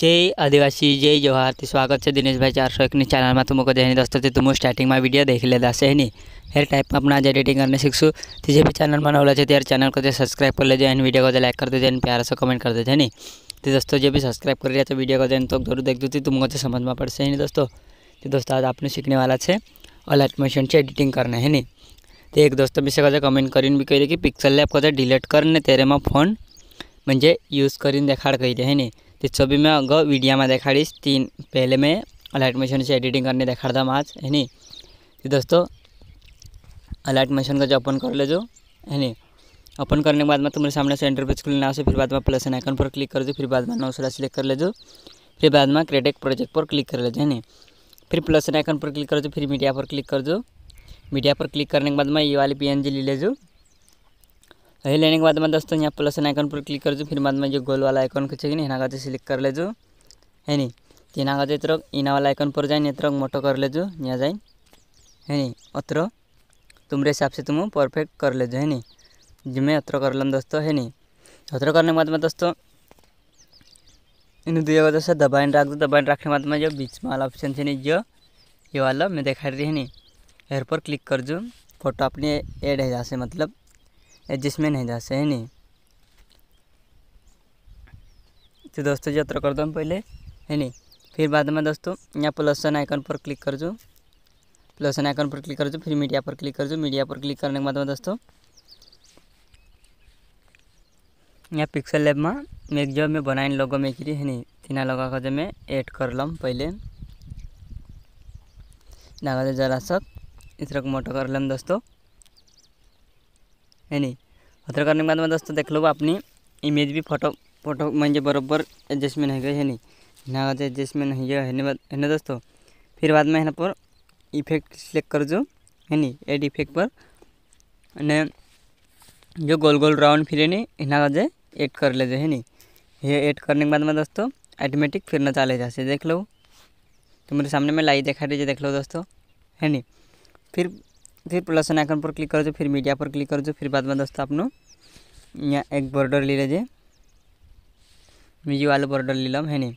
जय जय आदिवासी જય આદિવાસી જય જવાહર તે સ્વાગત છે દિનેશભાઈ ચારસો એકની ચેનલમાં તુમકો જઈને દોસ્તો तुम स्टार्टिंग में वीडियो देख लेता से નહીં हेर टाइप में अपना आज एडिटिंग करने सीखूँ तो भी चैनल में है तेरे चैनल को सब्सक्राइब तो कर लेते हैं वीडियो को लाइक तो कर दीजिए प्यार से कमेंट कर देते नहीं तो दोस्तों जो भी सब्सक्राइब कर रहे तो वीडियो को तो जरूर देख दूँ तो तुमको तो समझ में पड़ से नहीं दोस्तों तो दोस्तों आज आपने सीखने वाला है अलर्ट मशीन से एडिटिंग करना है नहीं तो एक दोस्तों विषय कहते कमेंट कर भी कही कि पिक्सल लैप कहते डिलीट कर तेरे में फोन मजे यूज कर देखाड़ कही है नहीं इस छवि में अग में देखा तीन पहले में अलाइट मशीन से एडिटिंग करने था आज है नी तो दोस्तों अलाइट मशीन का जो ओपन कर ले जो है नी ओपन करने के बाद में तुम्हारे सामने से इंटरफेस ना से फिर बाद में प्लस एन आइकन पर क्लिक कर दो फिर बाद में नौ सौ सिलेक्ट कर ले जो फिर बाद में क्रेडिट प्रोजेक्ट पर क्लिक कर जो है नी फिर प्लस एन आइकन पर क्लिक कर दो फिर मीडिया पर क्लिक कर दो मीडिया पर क्लिक करने के बाद में ये वाली पी ले जो वही लेने के बाद में दोस्तों यहाँ प्लस आइकन पर क्लिक कर जो फिर बाद में जो गोल वाला आइकन को चाहिए ना का सिलेक्ट कर ले जो है नहीं तो आगा जो इना वाला आइकन पर जाए इतर मोटो कर ले जो यहाँ जाए है नी अत्र तुम्हारे हिसाब से तुम परफेक्ट कर ले जो है नी जो मैं कर लम दोस्तों है नी अत्र करने के बाद में दोस्तों इन दुआ दोस्तों दबाइन रख दो दबाइन रखने के बाद में जो बीच में वाला ऑप्शन है नहीं जो ये वाला मैं दिखा रही है नी एयर पर क्लिक कर जो फोटो अपनी एड है जहाँ मतलब एडजस्टमेंट नहीं जा सही है नहीं तो दोस्तों जो कर दो पहले है नहीं फिर बाद में दोस्तों यहाँ प्लसन आइकन पर क्लिक कर जो प्लसन आइकन पर क्लिक कर जो फिर मीडिया पर क्लिक कर जो मीडिया पर क्लिक करने के बाद में दोस्तों यहाँ पिक्सल लैब में मैं जो मैं बनाए लोगों में करी है नहीं तीना लोगों का जो मैं ऐड कर लम पहले जरा सक इस तरह मोटो कर लम दोस्तों है नहीं हथर करने के बाद में दोस्तों देख लो अपनी इमेज भी फोटो फोटो मैं बराबर एडजस्टमेंट है गई है नहीं ना एडजस्टमेंट है गया है ना दोस्तों फिर बाद में यहाँ पर इफेक्ट सिलेक्ट कर जो है नी एड इफेक्ट पर ने जो गोल गोल राउंड फिर नहीं इना जे एड कर ले जो है नहीं ये ऐड करने के बाद में दोस्तों ऑटोमेटिक न चले जा देख लो तो मेरे सामने में लाइट दिखा रही है देख लो दोस्तों है नहीं फिर फिर प्लस आइकन पर क्लिक कर जो फिर मीडिया पर क्लिक कर जो फिर बाद में दोस्तों आप लोग यहाँ एक बॉर्डर ले लीजिए ये वाला बॉर्डर ले लम है नहीं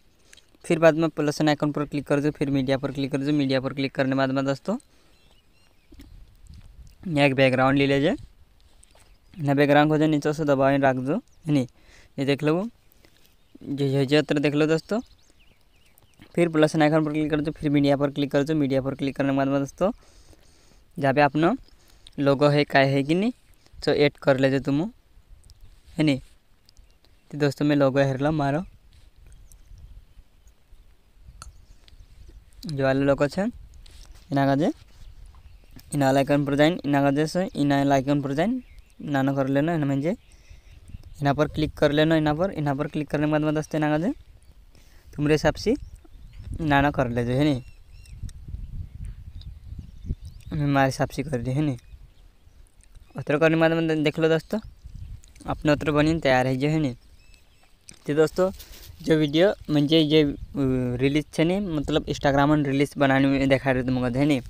फिर बाद में प्लस आइकन पर क्लिक कर जो फिर मीडिया पर क्लिक कर जो मीडिया पर क्लिक करने बाद में दोस्तों यहाँ एक बैकग्राउंड ले लीजिए यहाँ बैकग्राउंड को जो नीचे से दबाए रख दो है नहीं ये देख लो जो जत्र देख लो दोस्तों फिर प्लस आइकन पर क्लिक कर फिर मीडिया पर क्लिक कर मीडिया पर क्लिक करने के बाद में दोस्तों जहाँ आपनों लोगो है का है कि नहीं तो एड कर जो तुम है नहीं तो दोस्तों में लोगो हेरल मारो जो वाले लोग है इना काजे इना पर जाइन इना काजे से इना आइकन पर जाइन नाना कर लेना इना मंजे इना पर क्लिक कर लेना इना पर इना पर क्लिक करने के बाद दोस्तों इना जे तुम्हारे हिसाब से नाना कर लेते है नहीं मारे हिसाब से कर दी है अत्र करने के बाद देख लो दोस्तों अपने अत्र बनी तैयार है जो है तो दोस्तों जो वीडियो मुझे जे रिलीज है नहीं मतलब इंस्टाग्राम रिलीज बनाने में देखा रहे तुमको है नहीं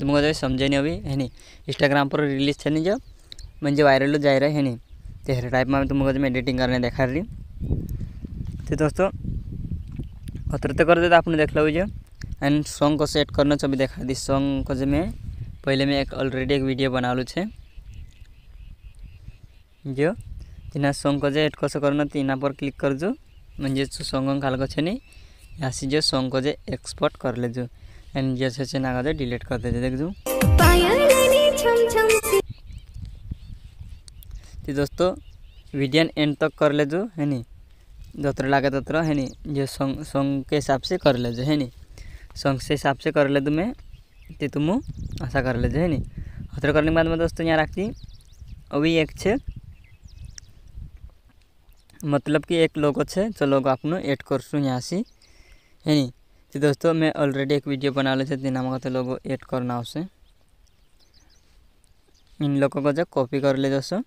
तुमको तो समझे नहीं अभी है नहीं इंस्टाग्राम पर रिलीज है नहीं जो मुझे वायरल जा रहा है नहीं तेरे तो टाइप में तुमको मैं एडिटिंग करने देखा रही तो दोस्तों अत्र तो कर देता तो आपने देख लो जो एंड सॉन्ग को सेट करना चाहिए देखा दी सॉन्ग को जो मैं પહેલે મેં એક ઓલરેડી એક વિડીયો બનાવેલું છે જો જેના સોંગ જે એડ કરશો કરો નથી એના પર ક્લિક કરજો જે સોંગ ખાલકો છે નહીં આસી જો સોંગ જે એક્સપોર્ટ કરી લેજો એન્ડ જે છે એના કાજે ડિલીટ કરી દેજો દેખજો तो दोस्तों वीडियो एंड तक कर लेजो है नी जत्र लगे तत्र है नी जो सॉन्ग सॉन्ग के हिसाब से कर लेजो है नी सॉन्ग से हिसाब से कर ले मैं ते तुम आशा कर लेते हैं नहीं करने के बाद मैं दोस्तों यहाँ रखती अभी एक छे मतलब कि एक लोगो छे जो लोग आपने एड करसू यहाँ से है नी तो दोस्तों मैं ऑलरेडी एक वीडियो बना लेते तीन नाम तो लोगों एड करना उसे इन लोगों को जो कॉपी कर ले दोस्तों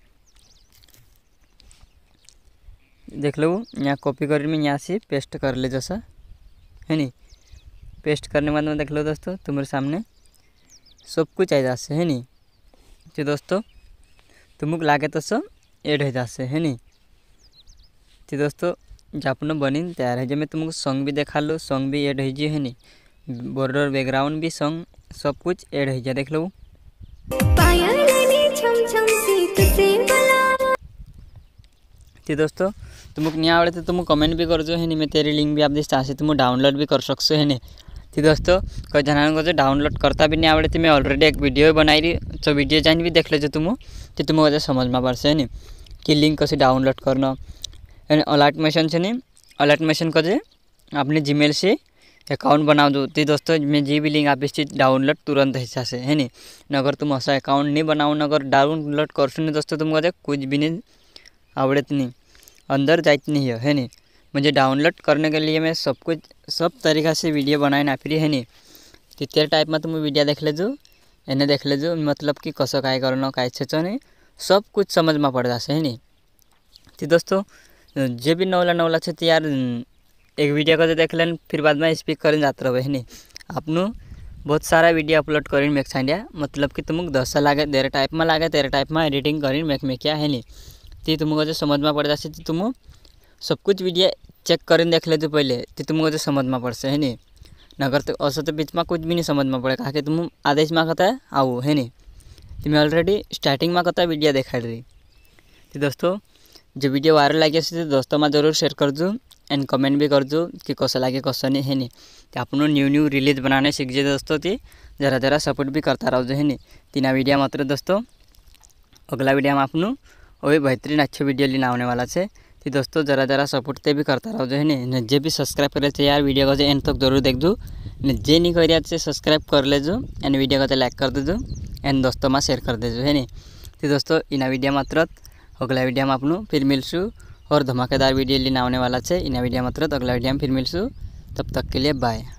देख लो यहाँ कॉपी कर यहाँ से पेस्ट कर ले जैसा है नहीं पेस्ट करने के बाद में देख लो दोस्तों तुम्हारे तो सामने सब कुछ आ जा है नी तो दोस्तों तुमको लागे तो सब एड हो जा है नी तो दोस्तों जापनो बनी तैयार है जब मैं तुमको सॉन्ग भी देखा लो सॉन्ग भी एड हो जाए है नी बॉर्डर बैकग्राउंड भी सॉन्ग सब कुछ एड हो जाए देख लो तो दोस्तों तुमको नहीं आवड़े तो तुम कमेंट भी कर जो है नी मैं तेरी लिंक भी आप दिशा से तुम डाउनलोड भी कर सकसो है नी થી દોસ્તો કોઈ જણાનું કહો ડાઉનલોડ કરતા બી નહીં આવડે તે મેં ઓલરેડી એક વિડીયો બનાવી તો વિડીયો જઈને બી દેખ લેજો તું તે તું બધા સમજમાં પડશે ને કે લિંક કશું ડાઉनलोड કરનો અને અલર્ટ મેશન છે ને અલર્ટ મેશન કહે આપણે જીમેલ છે એકાઉન્ટ બનાવજો તે દોસ્તો મેં જે બી લિંક આપીશ તે ડાઉનલોડ તુરંત થઈ જશે હે ને અગર તું ऐसा એકાઉન્ટ નહીં બનાવો અગર ડાઉનલોડ કરશો ને દોસ્તો તું કહે कुछ भी नहीं आवड़त नहीं अंदर जात नहीं है नहीं मुझे डाउनलोड करने के लिए मैं सब कुछ सब तरीक़ा से वीडियो बनाए ना फिर है नी कितने टाइप में तुम्हें तो वीडियो देख लेजो इन्हें देख लेजो मतलब कि कसं काय करणं काय छेचो सब कुछ समझ में पड़ जाए है नी तो दोस्तों जो भी नौला नौला छे यार एक वीडियो को तो देख लेन फिर बाद में स्पीक कर जाते रहो है नी आपनों बहुत सारा वीडियो अपलोड करें मेक छांडिया मतलब कि तुमको दस लागे तेरह टाइप में लगे तेरे टाइप में एडिटिंग करें मेक में है नहीं तो तुमको जो समझ में पड़ जाए तो तुम सब कुछ वीडियो चेक कर देख ले लेते पहले तो तुमको तो समझ में पड़ से है नहीं नगर तो असो तो बीच में कुछ भी नहीं समझ में पड़े कहा कि तुम आदेश मांगता है आओ है नहीं तुम्हें ऑलरेडी स्टार्टिंग में कहता वीडियो देखा रही तो दोस्तों जो वीडियो वायरल लगी तो दोस्तों में जरूर शेयर कर दो एंड कमेंट भी कर दो कि कसं लगे कसो नहीं है नहीं तो आपण न्यू न्यू रिलीज बनाने सीख जे दोस्तों ते जरा जरा सपोर्ट भी करता रहो है नहीं तीना तो वीडियो मात्र दोस्तों अगला वीडियो में आपू और बेहतरीन अच्छे वीडियो लेने आने वाला है तो दोस्तों ज़रा ज़रा सपोर्ट ते भी करता रहो जो है ना जे भी सब्सक्राइब कर तो यार वीडियो को एंड तक जरूर देख दो जे नहीं कर से सब्सक्राइब कर ले जो एंड वीडियो को लाइक कर दे जो एंड दोस्तों में शेयर कर दे जो है नी तो दोस्तों इना वीडियो मात्र अगला वीडियो में आपनों फिर मिलसू और धमाकेदार वीडियो लेना आने वाला है इना वीडियो मात्र अगला वीडियो में फिर मिलसू तब तक के लिए बाय